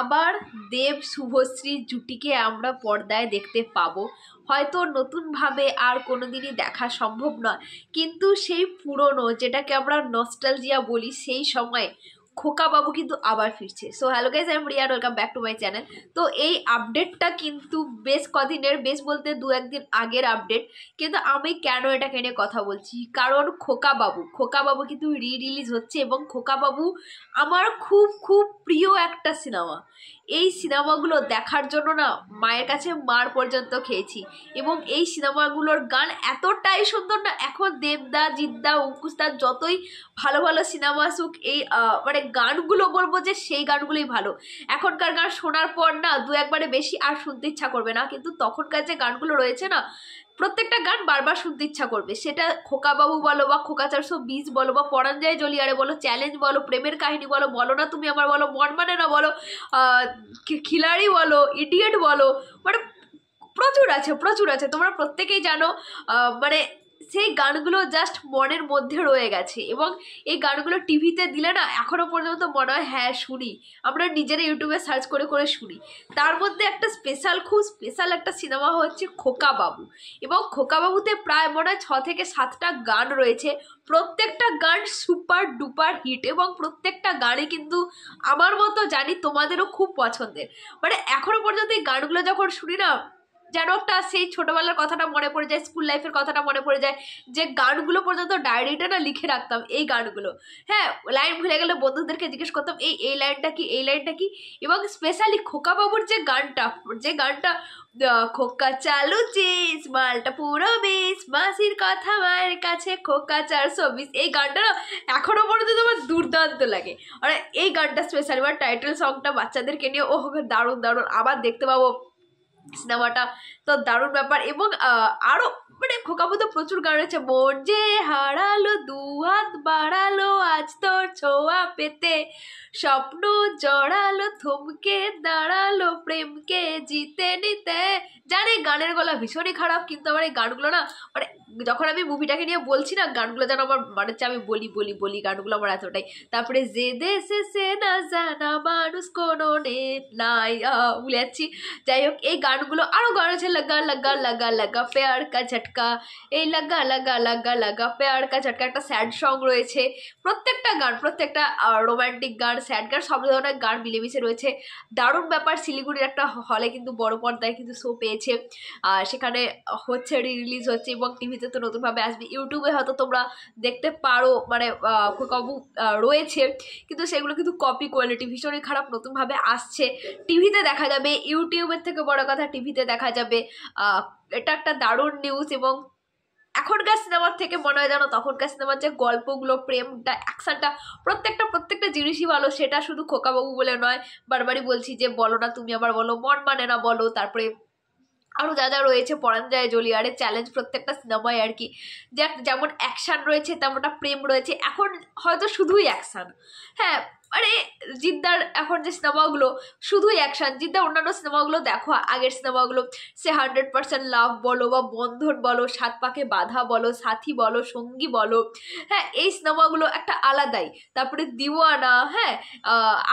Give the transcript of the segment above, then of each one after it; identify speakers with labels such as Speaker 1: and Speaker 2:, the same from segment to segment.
Speaker 1: আবার দেব শুভশ্রীর জুটিকে আমরা পর্দায় দেখতে পাবো হয়তো নতুনভাবে আর কোনো দিনই দেখা সম্ভব নয় কিন্তু সেই পুরনো যেটাকে আমরা নস্টালজিয়া বলি সেই সময়ে খোকা বাবু কিন্তু আবার ফিরছে সো হ্যালো গাইজ এম রিয়ার welcome back to my channel তো এই আপডেটটা কিন্তু বেশ কদিনের বেশ বলতে দু একদিন আগের আপডেট কিন্তু আমি কেন এটাকে নিয়ে কথা বলছি কারণ খোকা বাবু খোকা বাবু কিন্তু রি রিলিজ হচ্ছে এবং খোকা বাবু আমার খুব খুব প্রিয় একটা সিনেমা এই সিনেমাগুলো দেখার জন্য না মায়ের কাছে মার পর্যন্ত খেয়েছি এবং এই সিনেমাগুলোর গান এতটাই সুন্দর না এখন দেবদা জিদ্দা অঙ্কুশদার যতই ভালো ভালো সিনেমা আসুক এই মানে গানগুলো বলবো যে সেই গানগুলোই ভালো এখনকার গান শোনার পর না দু একবারে বেশি আর শুনতে ইচ্ছা করবে না কিন্তু তখনকার যে গানগুলো রয়েছে না প্রত্যেকটা গান বারবার শুনতে ইচ্ছা করবে সেটা খোকাবাবু বলো বা খোকা চারশো বীজ বলো বা পরাঞ্জয় জলিয়ারে বলো চ্যালেঞ্জ বলো প্রেমের কাহিনী বলো বলো না তুমি আমার বলো মন মানে না বলো খিলাড়ি বলো ইডিয়েট বলো মানে প্রচুর আছে প্রচুর আছে তোমরা প্রত্যেকেই জানো মানে সেই গানগুলো জাস্ট মনের মধ্যে রয়ে গেছে এবং এই গানগুলো টিভিতে দিলে না এখনও পর্যন্ত মনে হয় হ্যাঁ শুনি আমরা নিজেরা ইউটিউবে সার্চ করে করে শুনি তার মধ্যে একটা স্পেশাল খুব স্পেশাল একটা সিনেমা হচ্ছে খোকা বাবু এবং খোকা বাবুতে প্রায় মনে হয় ছ থেকে সাতটা গান রয়েছে প্রত্যেকটা গান সুপার ডুপার হিট এবং প্রত্যেকটা গানে কিন্তু আমার মতো জানি তোমাদেরও খুব পছন্দের মানে এখনও পর্যন্ত এই গানগুলো যখন শুনি না যেন একটা সেই ছোটোবেলার কথাটা মনে পড়ে যায় স্কুল লাইফের কথাটা মনে পড়ে যায় যে গানগুলো পর্যন্ত ডায়েরিটা না লিখে রাখতাম এই গানগুলো হ্যাঁ লাইন ভুলে গেলে বন্ধুদেরকে জিজ্ঞেস করতাম এই এই লাইনটা কি এই লাইনটা কি এবং স্পেশালি খোকা বাবুর যে গানটা যে গানটা খোকা চালু চিস মালটা পুরো বিশ মাসির কথা মায়ের কাছে খোকা চারশো বিশ এই গানটা না এখনও পর্যন্ত তোমার দুর্দান্ত লাগে আর এই গানটা স্পেশালি আমার টাইটেল সংটা বাচ্চাদেরকে নিয়ে ও দারুণ দারুণ আবার দেখতে পাবো সিনেমাটা তো দারুণ ব্যাপার এবং আরো মানে খোকাবু তো প্রচুর গান রয়েছে মোর যে হারালো দুহাত বাড়ালো আজ তোর ছোঁয়া পেতে স্বপ্ন জড়া থমকে দাঁড়ালো প্রেমকে জিতে নিতে জানে গানের গলা ভীষণই খারাপ কিন্তু আমার এই গানগুলো না মানে যখন আমি মুভিটাকে নিয়ে বলছি না গানগুলো যেন আমার মনে হচ্ছে আমি বলি বলি বলি গানগুলো আমার এতটাই তারপরে যে দেশে সে না জানা মানুষ কোনো নেট নাই বলে যাচ্ছি যাই হোক এই গানগুলো আরও গান আছে লাগা লাগা লাগা লাগা পেয়ার কা ঝটকা এই লাগা লাগা লাগা লাগা পেয়ার কা ঝটকা একটা স্যাড সং রয়েছে প্রত্যেকটা গান প্রত্যেকটা রোম্যান্টিক গান স্যাড গান সব ধরনের গান মিলেমিশে নিচে রয়েছে দারুণ ব্যাপার শিলিগুড়ির একটা হলে কিন্তু বড় পর্দায় কিন্তু শো পেয়েছে সেখানে হচ্ছে রি রিলিজ হচ্ছে এবং টিভিতে তো নতুনভাবে আসবে ইউটিউবে হয়তো তোমরা দেখতে পারো মানে কবু রয়েছে কিন্তু সেগুলো কিন্তু কপি কোয়ালিটি ভীষণই খারাপ নতুনভাবে আসছে টিভিতে দেখা যাবে ইউটিউবের থেকে বড় কথা টিভিতে দেখা যাবে এটা একটা দারুণ নিউজ এবং এখনকার সিনেমার থেকে মনে হয় জানো তখনকার সিনেমার যে গল্পগুলো প্রেমটা অ্যাকশানটা প্রত্যেকটা প্রত্যেকটা জিনিসই ভালো সেটা শুধু খোকাবাবু বলে নয় বারবারই বলছি যে বলো না তুমি আবার বলো মন মানে না বলো তারপরে আরও যা যা রয়েছে পরাণ যায় আরে চ্যালেঞ্জ প্রত্যেকটা সিনেমায় আর কি যেমন অ্যাকশান রয়েছে তেমনটা প্রেম রয়েছে এখন হয়তো শুধুই অ্যাকশান হ্যাঁ মানে জিদ্দার এখন যে সিনেমাগুলো শুধুই অ্যাকশান জিদ্দার অন্যান্য সিনেমাগুলো দেখো আগের সিনেমাগুলো সে হান্ড্রেড পার্সেন্ট লাভ বলো বা বন্ধন বলো সাত পাকে বাধা বলো সাথী বলো সঙ্গী বলো হ্যাঁ এই সিনেমাগুলো একটা আলাদাই তারপরে দিওয়ানা হ্যাঁ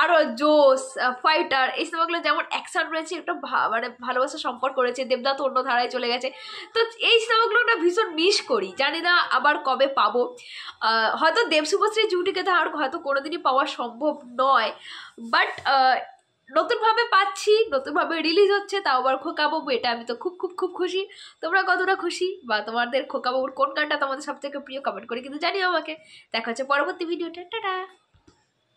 Speaker 1: আরও জোস ফাইটার এই সিনেমাগুলো যেমন অ্যাকশান রয়েছে একটা মানে ভালোবাসা সম্পর্ক রয়েছে দেবদাত অন্য ধারায় চলে গেছে তো এই সিনেমাগুলো আমরা ভীষণ মিস করি জানি না আবার কবে পাবো হয়তো দেব জুটিকে তো আর হয়তো কোনোদিনই পাওয়া সম্ভব সম্ভব নয় বাট নতুনভাবে পাচ্ছি নতুনভাবে রিলিজ হচ্ছে তাও আবার খোকাবাবু এটা আমি তো খুব খুব খুব খুশি তোমরা কতটা খুশি বা তোমাদের খোকাবাবুর কোন গানটা তোমাদের সবথেকে প্রিয় কমেন্ট করে কিন্তু জানিও আমাকে দেখা হচ্ছে পরবর্তী ভিডিওটা টাটা